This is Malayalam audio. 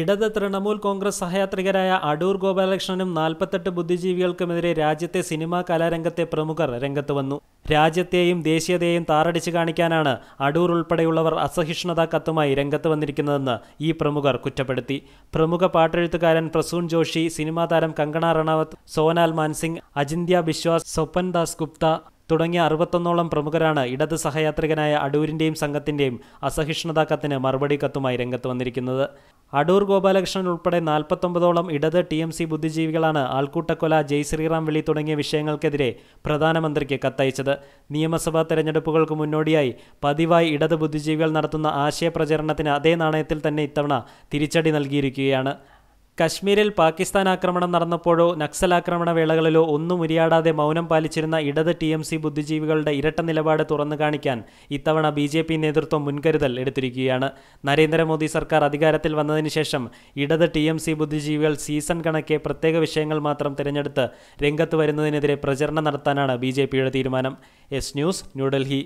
ഇടത് തൃണമൂൽ കോൺഗ്രസ് സഹയാത്രികരായ അടൂർ ഗോപാലകൃഷ്ണനും നാൽപ്പത്തെട്ട് ബുദ്ധിജീവികൾക്കുമെതിരെ രാജ്യത്തെ സിനിമാ കലാരംഗത്തെ പ്രമുഖർ രംഗത്ത് വന്നു രാജ്യത്തെയും ദേശീയതയെയും താറടിച്ചു കാണിക്കാനാണ് അടൂർ ഉൾപ്പെടെയുള്ളവർ അസഹിഷ്ണുതാ കത്തുമായി രംഗത്ത് വന്നിരിക്കുന്നതെന്ന് ഈ പ്രമുഖർ കുറ്റപ്പെടുത്തി പ്രമുഖ പാട്ടെഴുത്തുകാരൻ പ്രസൂൺ ജോഷി സിനിമാ താരം കങ്കണ റണാവത്ത് സോനാൽ മാൻസിംഗ് അജിന്ത്യ ബിശ്വാസ് സ്വപ്പൻ ദാസ് ഗുപ്ത തുടങ്ങിയ അറുപത്തൊന്നോളം പ്രമുഖരാണ് ഇടത് സഹയാത്രികനായ അടൂരിൻ്റെയും സംഘത്തിൻ്റെയും അസഹിഷ്ണുതാ കത്തിന് മറുപടി കത്തുമായി രംഗത്ത് വന്നിരിക്കുന്നത് അടൂർ ഗോപാലകൃഷ്ണൻ ഉൾപ്പെടെ നാൽപ്പത്തൊമ്പതോളം ഇടത് ടി എം സി ബുദ്ധിജീവികളാണ് ആൾക്കൂട്ടക്കൊല ജയ് ശ്രീറാം വിളി തുടങ്ങിയ വിഷയങ്ങൾക്കെതിരെ പ്രധാനമന്ത്രിക്ക് കത്തയച്ചത് നിയമസഭാ തെരഞ്ഞെടുപ്പുകൾക്ക് മുന്നോടിയായി പതിവായി ഇടത് ബുദ്ധിജീവികൾ നടത്തുന്ന ആശയപ്രചരണത്തിന് അതേ നാണയത്തിൽ തന്നെ ഇത്തവണ തിരിച്ചടി നൽകിയിരിക്കുകയാണ് കശ്മീരിൽ പാകിസ്ഥാൻ ആക്രമണം നടന്നപ്പോഴോ നക്സൽ ആക്രമണ വേളകളിലോ ഒന്നും ഉരിയാടാതെ മൗനം പാലിച്ചിരുന്ന ഇടത് ടി എം സി ബുദ്ധിജീവികളുടെ ഇരട്ട നിലപാട് തുറന്നു കാണിക്കാൻ ഇത്തവണ ബി ജെ പി നേതൃത്വം മുൻകരുതൽ എടുത്തിരിക്കുകയാണ് നരേന്ദ്രമോദി സർക്കാർ അധികാരത്തിൽ വന്നതിന് ശേഷം ഇടത് ടി എം സി ബുദ്ധിജീവികൾ സീസൺ കണക്കെ പ്രത്യേക വിഷയങ്ങൾ മാത്രം തിരഞ്ഞെടുത്ത് രംഗത്ത് വരുന്നതിനെതിരെ പ്രചരണം നടത്താനാണ് ബി ജെ പിയുടെ തീരുമാനം എസ് ന്യൂസ് ന്യൂഡൽഹി